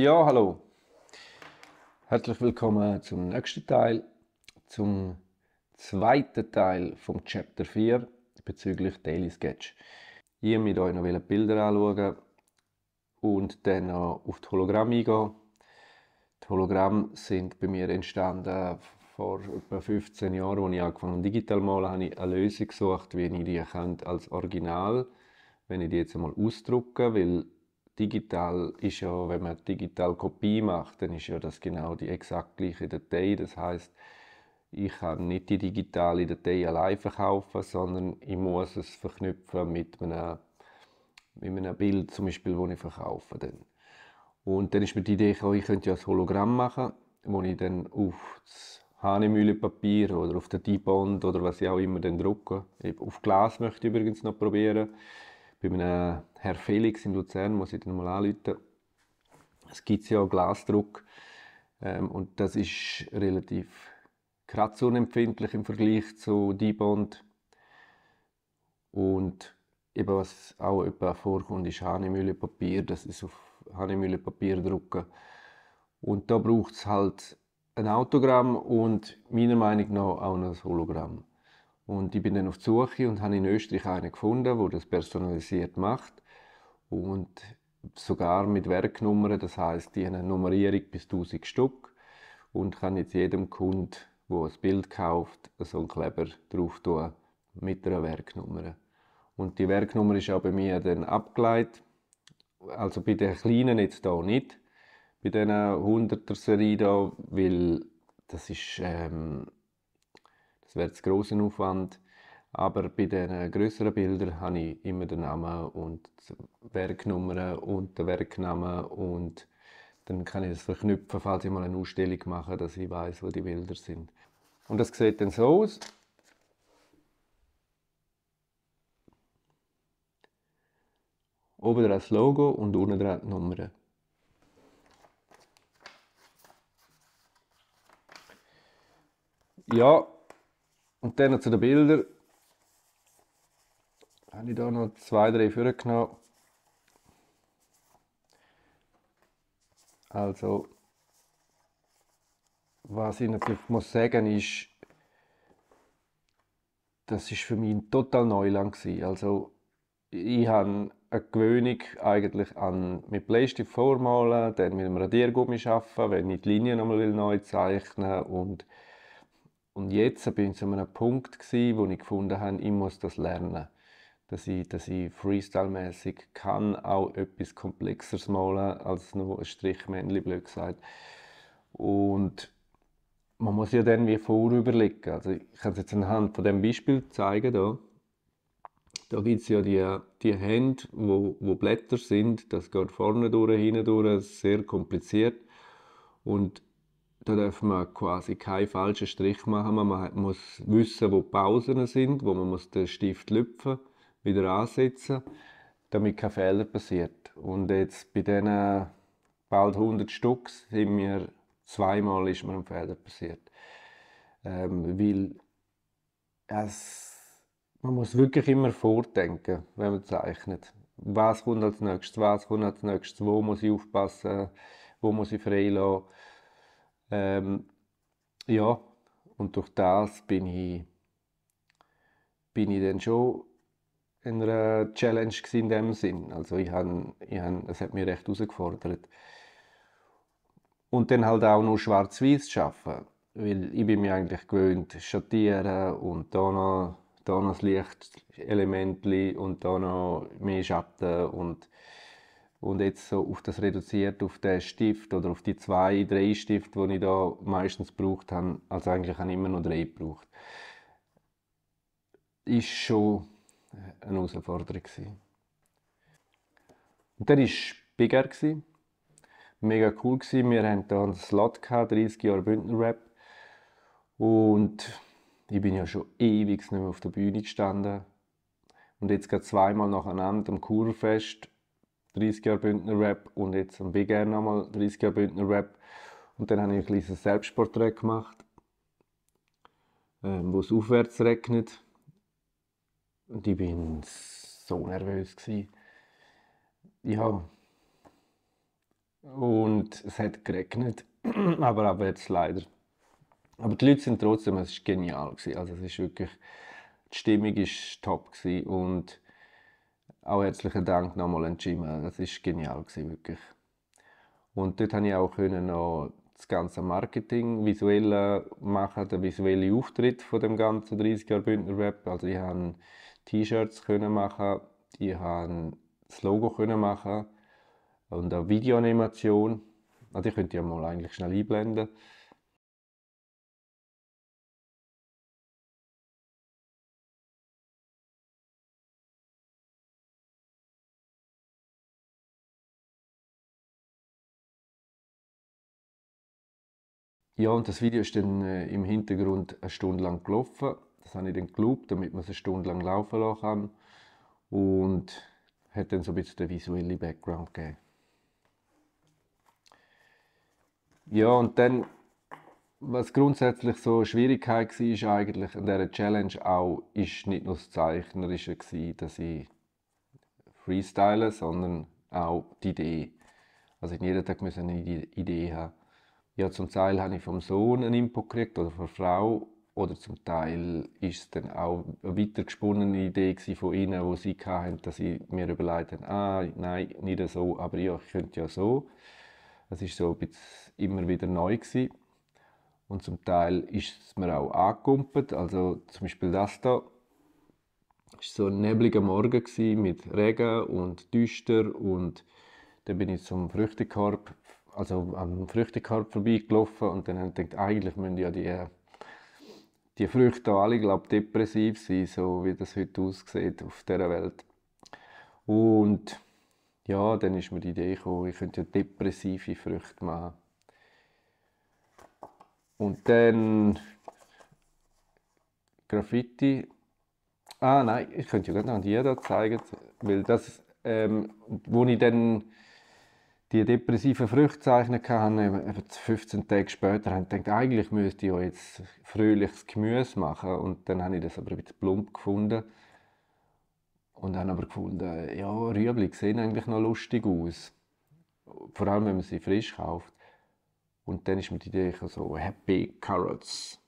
Ja, hallo. Herzlich willkommen zum nächsten Teil, zum zweiten Teil vom Chapter 4 bezüglich Daily Sketch. Hier mit euch noch Bilder anschauen und dann noch auf das Hologramm eingehen. Die Hologramme sind bei mir entstanden vor etwa 15 Jahren, als ich angefangen habe, digital malen, habe ich eine Lösung gesucht, wie ich die als Original, wenn ich die jetzt einmal ausdrucke, weil digital ist ja, wenn man digital Kopie macht, dann ist ja das genau die exakt gleiche Datei. Das heißt, ich kann nicht die digitale Datei allein verkaufen, sondern ich muss es verknüpfen mit einem, mit einem Bild, zum Beispiel, das ich verkaufe. Dann. Und dann ist mir die Idee gekommen, ich könnte ja ein Hologramm machen, wo ich dann auf das Hanemühlepapier oder auf den D-Bond oder was ich auch immer dann drucke. Auf Glas möchte ich übrigens noch probieren bei einem Herr Felix in Luzern muss ich dann mal anrufen. Es gibt ja Glasdruck ähm, und das ist relativ kratzunempfindlich im Vergleich zu D-Bond. Und eben was auch etwa vorkommt, ist Hanemühlepapier. Das ist auf Hanemühlepapier drucken. Und da braucht es halt ein Autogramm und meiner Meinung nach auch ein Hologramm. Und ich bin dann auf die Suche und habe in Österreich einen gefunden, der das personalisiert macht. Und sogar mit Werknummern, das heißt, die haben eine Nummerierung bis 1000 Stück und kann jetzt jedem Kunden, der ein Bild kauft, so einen Kleber drauf tun mit einer Werknummer. Und die Werknummer ist auch bei mir dann abgeleitet. Also bei den kleinen jetzt hier nicht, bei diesen 100er Serie hier, weil das ist ähm, es wäre zu grosser Aufwand. Aber bei den größeren Bildern habe ich immer den Namen und die Werknummer und den Werknamen und dann kann ich das verknüpfen, falls ich mal eine Ausstellung mache, dass ich weiß, wo die Bilder sind. Und das sieht dann so aus. Oben das Logo und unten die Nummern. Ja, und dann zu den Bildern. Habe ich da noch zwei, drei vorgenommen. Also, was ich natürlich muss sagen ist, das ist für mich ein total Neuland gewesen. Also, ich habe eine Gewöhnung eigentlich an mit Bleistift vormalen, dann mit dem Radiergummi arbeiten, wenn ich die Linien nochmal neu zeichnen will und und jetzt bin ich zu einem Punkt, gewesen, wo ich gefunden habe, ich muss das lernen. Dass ich, dass ich freestyle-mäßig kann auch etwas Komplexeres malen als nur ein Strichmännchen, blöd gesagt. Und man muss ja dann wie vorüberlegen. Also ich kann es jetzt anhand von dem Beispiel zeigen. Hier. Da gibt es ja die, die Hände, wo, wo Blätter sind. Das geht vorne durch, hinten durch, sehr kompliziert. Und da darf man quasi keinen falschen Strich machen. Man muss wissen, wo die Pausen sind, wo man muss den Stift lüpfen, wieder ansetzen, damit kein Fehler passiert. Und jetzt bei diesen bald 100 Stück sind mir zweimal ist mir ein Fehler passiert. Ähm, weil es, man muss wirklich immer vordenken, wenn man zeichnet. Was kommt als nächstes, was kommt als nächstes, wo muss ich aufpassen, wo muss ich freilassen ähm, ja, und durch das bin ich, bin ich dann schon in einer Challenge in dem Sinn. Also ich habe, ich habe, es hat mich recht herausgefordert. Und dann halt auch nur schwarz-weiß zu arbeiten, weil ich bin mir eigentlich gewöhnt, schattieren und da noch, da noch das Lichtelement und da noch mehr Schatten und und jetzt so auf das reduziert, auf den Stift oder auf die zwei, drei Stifte, die ich da meistens gebraucht habe, also eigentlich habe ich immer nur drei gebraucht, ist schon eine Herausforderung Und dann war es Bigger, mega cool gewesen. Wir hatten hier einen Slot gehabt, 30 Jahre Bündner Rap und ich bin ja schon ewig nicht mehr auf der Bühne gestanden und jetzt geht zweimal nacheinander am Kurfest 30 Jahre Bündner Rap und jetzt am Big Air nochmal 30 Jahre Bündner Rap. Und dann habe ich ein kleines Selbstporträt gemacht, ähm, wo es aufwärts regnet. Und ich bin so nervös. Gewesen. Ja. Und es hat geregnet, aber ab jetzt leider. Aber die Leute sind trotzdem, es war genial. Gewesen. Also es ist wirklich, die Stimmung war top. Gewesen. Und auch herzlichen Dank nochmal an Gmail. Es ist genial gewesen, wirklich. Und dort konnte ich auch können noch das ganze Marketing visuell machen, den visuellen Auftritt von dem ganzen 30 jahr Bündner web Also ich konnte T-Shirts machen, ich konnte das Logo machen und eine Videoanimation. Also ich könnte ja mal eigentlich schnell einblenden. Ja, und das Video ist dann äh, im Hintergrund eine Stunde lang gelaufen. Das habe ich dann gelobt, damit man es eine Stunde lang laufen lassen kann. Und hat dann so ein bisschen den visuellen Background gegeben. Ja, und dann, was grundsätzlich so eine Schwierigkeit war, ist eigentlich an dieser Challenge auch, ist nicht nur das Zeichnerische, gewesen, dass ich freestyle, sondern auch die Idee. Also ich jeden Tag eine Idee haben ja, zum Teil habe ich vom Sohn einen Input gekriegt oder von der Frau oder zum Teil war es dann auch eine weitergesponnene Idee von ihnen, die sie hatten, dass sie mir überlegt haben, ah, nein, nicht so, aber ja, ich könnte ja so. Es war so immer wieder neu gewesen. und zum Teil ist es mir auch angekumpelt. Also zum Beispiel das da ist so ein nebliger Morgen mit Regen und düster und dann bin ich zum Früchtekorb also am Früchtekorb vorbeigelaufen und dann habe ich gedacht, eigentlich müssen ja die, die Früchte alle, glaube depressiv sein, so wie das heute aussieht auf dieser Welt. Und ja, dann ist mir die Idee gekommen, ich könnte ja depressive Früchte machen. Und dann Graffiti. Ah nein, ich könnte ja gerade noch die da zeigen, weil das, ähm, wo ich dann die depressiven Früchtzeichen hatten, 15 Tage später haben gedacht, eigentlich müsste ich ja jetzt fröhliches Gemüse machen. Und dann habe ich das aber ein bisschen plump gefunden. Und habe aber gefunden, ja, Rüebli sehen eigentlich noch lustig aus. Vor allem, wenn man sie frisch kauft. Und dann ist mir die Idee so, Happy Carrots.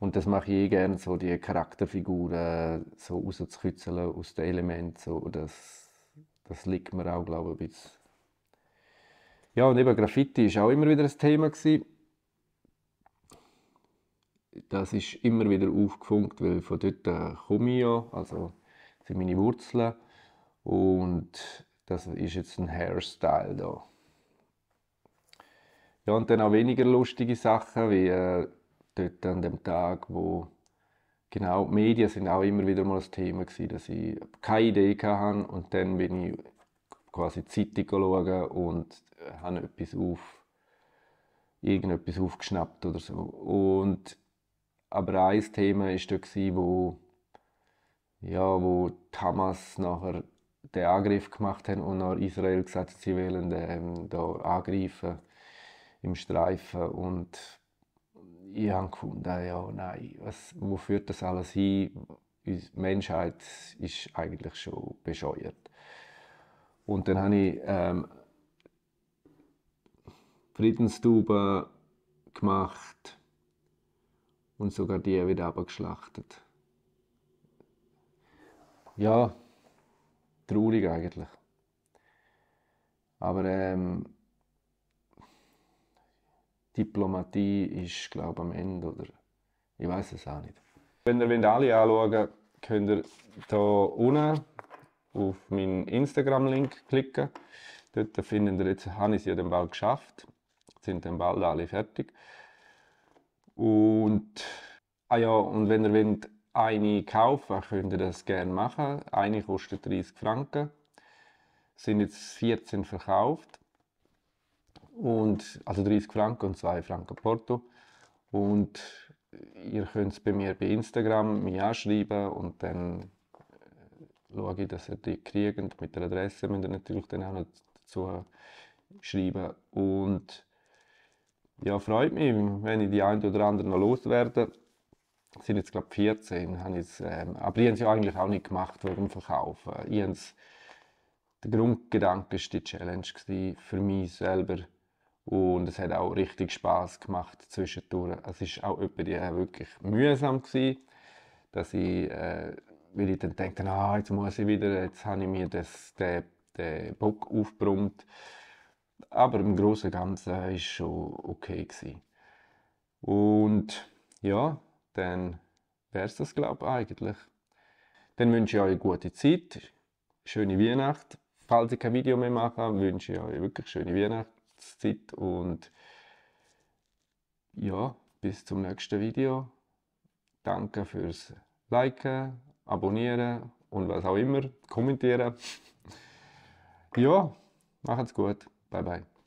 Und das mache ich eh gerne, so die Charakterfiguren so rauszukitzeln aus den Elementen. So, das, das liegt mir auch, glaube ich, ein bisschen. Ja, und eben Graffiti war auch immer wieder ein Thema. Gewesen. Das ist immer wieder aufgefunkt, weil von dort äh, komme ich ja, also sind meine Wurzeln. Und das ist jetzt ein Hairstyle da. Ja, und dann auch weniger lustige Sachen wie äh, dort an dem Tag, wo genau die Medien sind auch immer wieder mal das Thema gewesen, dass ich keine Idee hatte und dann bin ich quasi die Zeitung schauen und äh, habe etwas auf irgendetwas aufgeschnappt oder so. Und aber ein Thema war da wo ja, wo die Hamas nachher den Angriff gemacht haben und nach Israel gesagt hat, sie wollen ähm, da angreifen im Streifen und ich habe gefunden, ja, nein, was, wo führt das alles hin? Die Menschheit ist eigentlich schon bescheuert. Und dann habe ich ähm, Friedenstube gemacht und sogar die wieder abgeschlachtet. Ja, traurig eigentlich. Aber ähm, Diplomatie ist, glaube ich, am Ende. Oder ich weiß es auch nicht. Wenn ihr alle anschauen könnt ihr hier unten auf meinen Instagram-Link klicken. Dort finden ihr, jetzt habe ich es den Ball geschafft. Jetzt sind dann bald alle fertig. Und, ah ja, und wenn ihr wollt, eine kaufen könnt ihr das gerne machen. Eine kostet 30 Franken. Es sind jetzt 14 verkauft und also 30 Franken und 2 Franken Porto. Und ihr könnt es bei mir bei Instagram mich anschreiben und dann äh, schaue ich, dass ihr die kriegt. mit der Adresse müsst ihr natürlich dann auch noch dazu schreiben. Und ja, freut mich, wenn ich die ein oder anderen noch loswerde. Es sind jetzt, glaube ich, 14. Habe jetzt, ähm, aber die haben es ja eigentlich auch nicht gemacht wegen dem Verkaufen. Ich der Grundgedanke war die Challenge für mich selber und es hat auch richtig Spaß gemacht zwischendurch. Es war auch etwa die äh, wirklich mühsam gewesen, dass ich, äh, weil ich dann dachte, ah, jetzt muss ich wieder, jetzt habe ich mir das, den, den Bock aufgebrummt. Aber im Großen und Ganzen war es schon okay. Gewesen. Und ja, dann wäre es das, glaube ich, eigentlich. Dann wünsche ich euch eine gute Zeit, schöne Weihnacht. Falls ich kein Video mehr mache, wünsche ich euch wirklich schöne Weihnacht Zeit und ja, bis zum nächsten Video. Danke fürs Liken, Abonnieren und was auch immer, kommentieren. Ja, macht's gut. Bye bye.